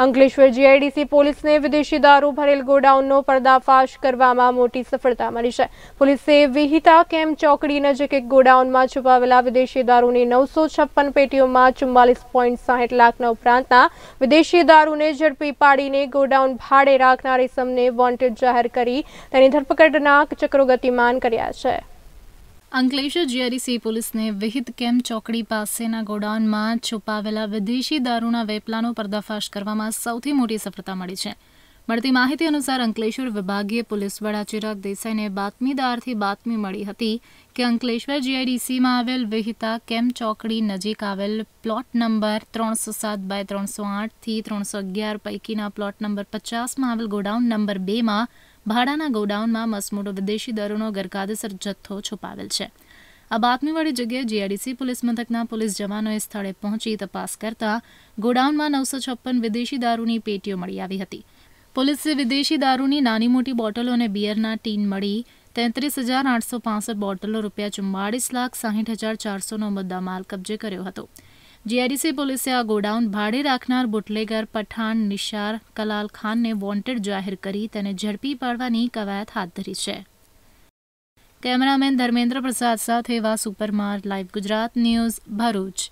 Ankleshwar GIDC પોલીસને વિદેશી દારૂ ભરેલ ગોડાઉનનો પર્દાફાશ કરવામાં મોટી સફળતા મળી છે પોલીસે વિહિતા કેમ ચોકડી નજીક એક ગોડાઉનમાં છુપાવેલા વિદેશી દારૂની નવસો છપ્પન પેટીઓમાં ચુમ્માલીસ પોઈન્ટ સાહીઠ લાખના ઉપરાંતના વિદેશી દારૂને ઝડપી પાડીને ગોડાઉન ભાડે રાખનાર ઇસમને વોન્ટેડ જાહેર કરી તેની ધરપકડના ચક્રો ગતિમાન કર્યા છે અંકલેશ્વર જીઆરડીસી e પોલીસને વિહિત કેમ ચોકડી પાસેના ગોડાઉનમાં છુપાવેલા વિદેશી દારૂના વેપલાનો પર્દાફાશ કરવામાં સૌથી મોટી સફળતા મળી છે મળતી માહિતી અનુસાર અંકલેશ્વર વિભાગીય પોલીસ વડા ચિરાગ દેસાઈને બાતમીદારથી બાતમી મળી હતી કે અંકલેશ્વર જીઆઈડીસીમાં e આવેલ વિહિતા કેમ્પ ચોકડી નજીક આવેલ પ્લોટ નંબર ત્રણસો સાત બાય ત્રણસો આઠથી ત્રણસો અગિયાર પૈકીના પ્લોટ નંબર પચાસમાં આવેલ ગોડાઉન નંબર બેમાં ભાડાના ગોડાઉનમાં મસમોટો વિદેશી દારૂનો ગેરકાયદેસર જથ્થો છુપાવેલ છે આ બાતમીવાળી જગ્યાએ જીઆઈડીસી પોલીસ મથકના પોલીસ જવાનોએ સ્થળે પહોંચી તપાસ કરતા ગોડાઉનમાં નવસો છપ્પન વિદેશી દારૂની પેટીઓ મળી આવી હતી પોલીસે વિદેશી દારૂની નાની મોટી બોટલો અને બિયરના ટીન મળી તેત્રીસ હજાર આઠસો બોટલો રૂપિયા ચુમ્માળીસ લાખ સાહીઠ હજાર ચારસોનો મુદ્દા માલ કબજે કર્યો હતો જીઆઈડીસી પોલીસે આ ગોડાઉન ભાડે રાખનાર બુટલેગર પઠાણ નિશાર કલાલ ખાનને વોન્ટેડ જાહેર કરી તેને ઝડપી પાડવાની કવાયત હાથ ધરી છે કેમેરામેન ધર્મેન્દ્ર પ્રસાદ સાથે વાસ ઉપરમાર લાઈવ ગુજરાત ન્યૂઝ ભરૂચ